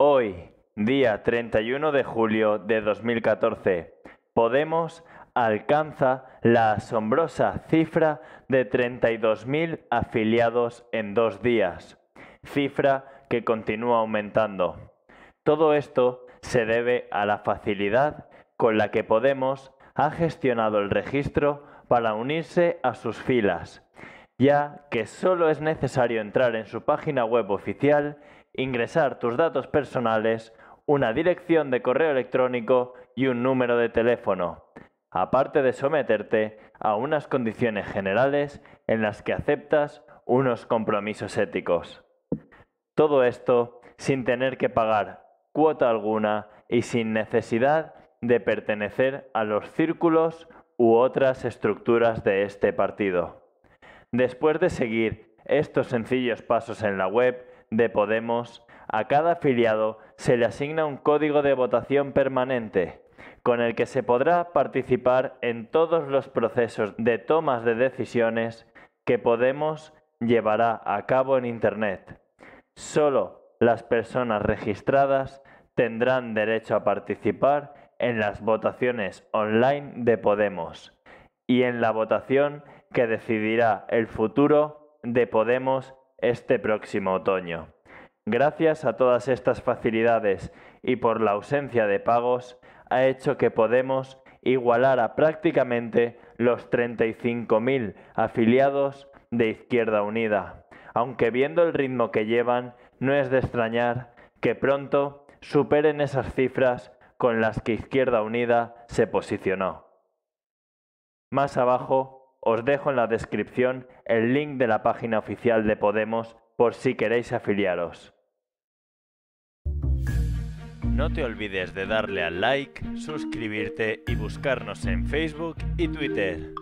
Hoy, día 31 de julio de 2014, Podemos alcanza la asombrosa cifra de 32.000 afiliados en dos días, cifra que continúa aumentando. Todo esto se debe a la facilidad con la que Podemos ha gestionado el registro para unirse a sus filas, ya que solo es necesario entrar en su página web oficial ingresar tus datos personales, una dirección de correo electrónico y un número de teléfono, aparte de someterte a unas condiciones generales en las que aceptas unos compromisos éticos. Todo esto sin tener que pagar cuota alguna y sin necesidad de pertenecer a los círculos u otras estructuras de este partido. Después de seguir estos sencillos pasos en la web, de Podemos, a cada afiliado se le asigna un código de votación permanente, con el que se podrá participar en todos los procesos de tomas de decisiones que Podemos llevará a cabo en Internet. Solo las personas registradas tendrán derecho a participar en las votaciones online de Podemos y en la votación que decidirá el futuro de Podemos este próximo otoño. Gracias a todas estas facilidades y por la ausencia de pagos, ha hecho que Podemos a prácticamente los 35.000 afiliados de Izquierda Unida, aunque viendo el ritmo que llevan, no es de extrañar que pronto superen esas cifras con las que Izquierda Unida se posicionó. Más abajo os dejo en la descripción el link de la página oficial de Podemos por si queréis afiliaros. No te olvides de darle al like, suscribirte y buscarnos en Facebook y Twitter.